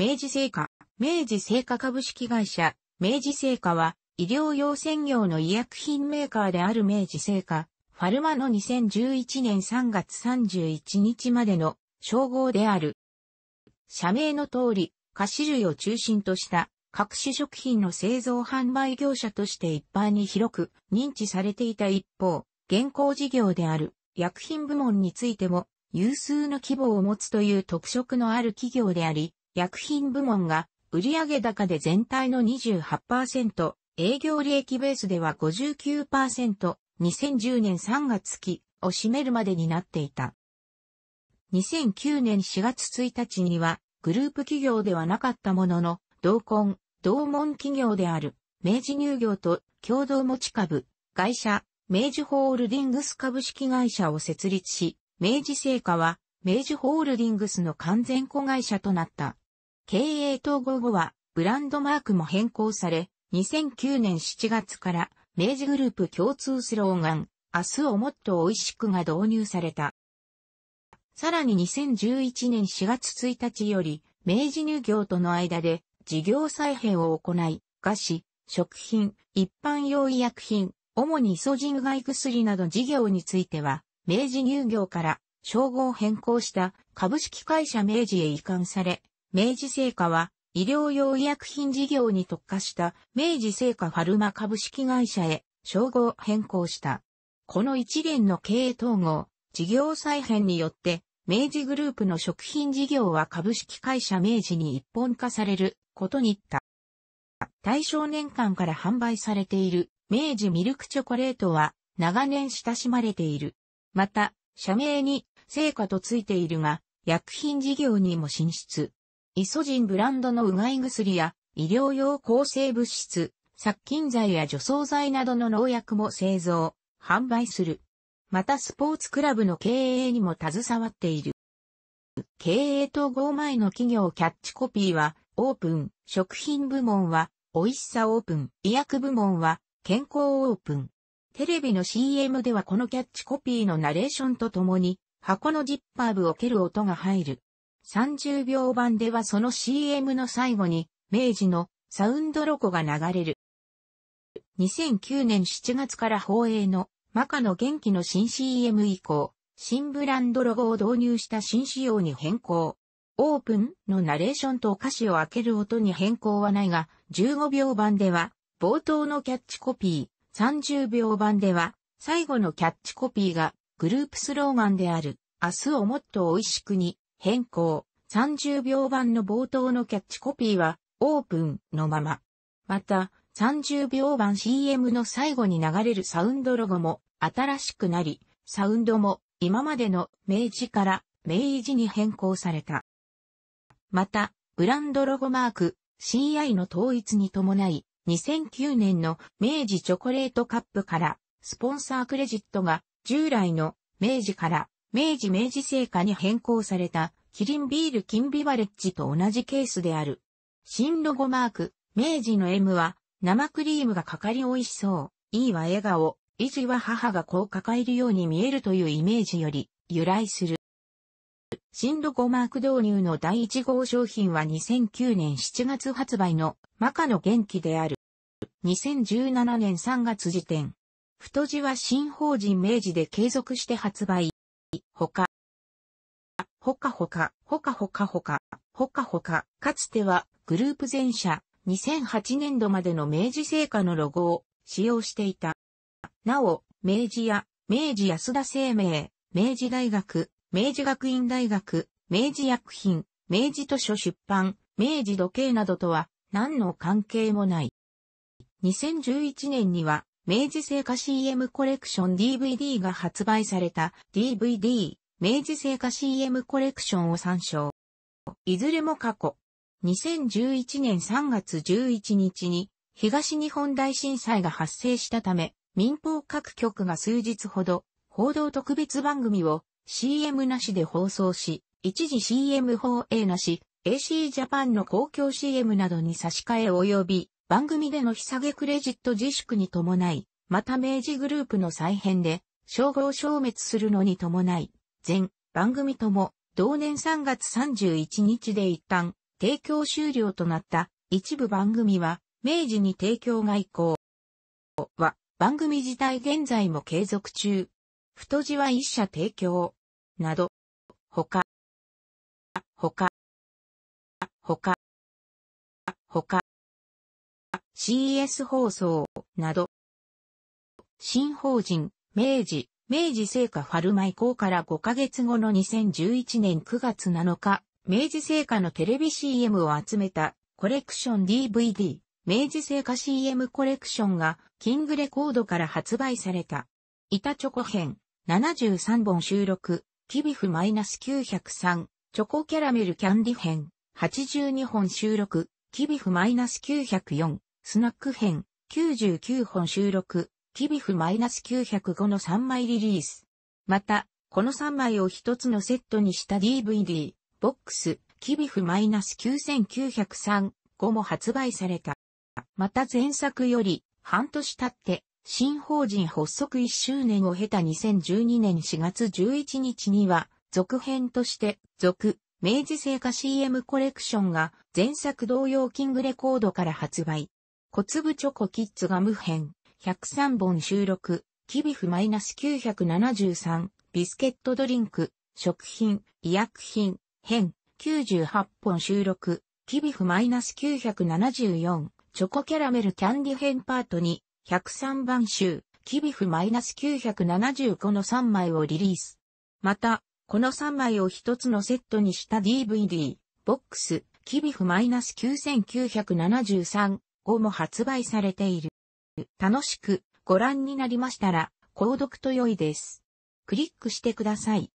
明治製菓、明治製菓株式会社、明治製菓は、医療用専業の医薬品メーカーである明治製菓、ファルマの2011年3月31日までの称号である。社名の通り、菓子類を中心とした各種食品の製造販売業者として一般に広く認知されていた一方、現行事業である薬品部門についても有数の規模を持つという特色のある企業であり、薬品部門が売上高で全体の28%、営業利益ベースでは59%、2010年3月期を占めるまでになっていた。2009年4月1日には、グループ企業ではなかったものの、同梱、同門企業である、明治乳業と共同持ち株、会社、明治ホールディングス株式会社を設立し、明治製菓は、明治ホールディングスの完全子会社となった。経営統合後は、ブランドマークも変更され、2009年7月から、明治グループ共通スローガン、明日をもっと美味しくが導入された。さらに2011年4月1日より、明治乳業との間で事業再編を行い、菓子、食品、一般用医薬品、主にイソジン外薬など事業については、明治乳業から称号を変更した株式会社明治へ移管され、明治製菓は、医療用医薬品事業に特化した明治製菓ファルマ株式会社へ称号変更した。この一連の経営統合、事業再編によって、明治グループの食品事業は株式会社明治に一本化されることにった。対象年間から販売されている明治ミルクチョコレートは長年親しまれている。また、社名に成果とついているが、薬品事業にも進出。イソジンブランドのうがい薬や医療用抗生物質、殺菌剤や除草剤などの農薬も製造、販売する。またスポーツクラブの経営にも携わっている。経営統合前の企業キャッチコピーは、オープン、食品部門は、美味しさオープン、医薬部門は、健康オープン。テレビの CM ではこのキャッチコピーのナレーションとともに、箱のジッパー部を蹴る音が入る。30秒版ではその CM の最後に、明治のサウンドロゴが流れる。2009年7月から放映の、マカの元気の新 CM 以降、新ブランドロゴを導入した新仕様に変更。オープンのナレーションと歌詞を開ける音に変更はないが、15秒版では、冒頭のキャッチコピー、30秒版では、最後のキャッチコピーが、グループスローガンである、明日をもっと美味しくに、変更。30秒版の冒頭のキャッチコピーは、オープンのまま。また、30秒版 CM の最後に流れるサウンドロゴも新しくなり、サウンドも今までの明治から明治に変更された。また、ブランドロゴマーク CI の統一に伴い、2009年の明治チョコレートカップからスポンサークレジットが従来の明治から明治明治製菓に変更された、キリンビール金ビバレッジと同じケースである。新ロゴマーク、明治の M は、生クリームがかかり美味しそう。E は笑顔、維持は母がこう抱えるように見えるというイメージより、由来する。新ロゴマーク導入の第1号商品は2009年7月発売のマカの元気である。2017年3月時点。太字は新法人明治で継続して発売。ほか。ほかほか、ほかほかほか、ほかほか、かつてはグループ全社2008年度までの明治製菓のロゴを使用していた。なお、明治や、明治安田生命、明治大学、明治学院大学、明治薬品、明治図書出版、明治時計などとは何の関係もない。2011年には明治製菓 CM コレクション DVD が発売された DVD 明治製菓 CM コレクションを参照。いずれも過去。2011年3月11日に東日本大震災が発生したため、民放各局が数日ほど報道特別番組を CM なしで放送し、一時 CM 放映なし、AC ジャパンの公共 CM などに差し替え及び、番組での日下げクレジット自粛に伴い、また明治グループの再編で、称号消滅するのに伴い、全番組とも、同年3月31日で一旦、提供終了となった一部番組は、明治に提供が移行。は、番組自体現在も継続中。太字は一社提供。など。他。他。他。他。CS 放送、など。新法人、明治、明治製菓ファルマイ校から5ヶ月後の2011年9月7日、明治製菓のテレビ CM を集めたコレクション DVD、明治製菓 CM コレクションがキングレコードから発売された。板チョコ編、73本収録、キビフマイナス -903、チョコキャラメルキャンディ編、82本収録、キビフマイナス -904、スナック編、99本収録、キビフ -905 の3枚リリース。また、この3枚を1つのセットにした DVD、ボックス、キビフ -9903、5も発売された。また前作より、半年経って、新法人発足1周年を経た2012年4月11日には、続編として、続、明治製菓 CM コレクションが前作同様キングレコードから発売。小粒チョコキッズガム編、103本収録、キビフマイナス -973、ビスケットドリンク、食品、医薬品、編、98本収録、キビフマイナス -974、チョコキャラメルキャンディ編パート2、103番集、キビフマイナス -975 の3枚をリリース。また、この3枚を1つのセットにした DVD、ボックス、キビフ -9973、号も発売されている。楽しくご覧になりましたら、購読と良いです。クリックしてください。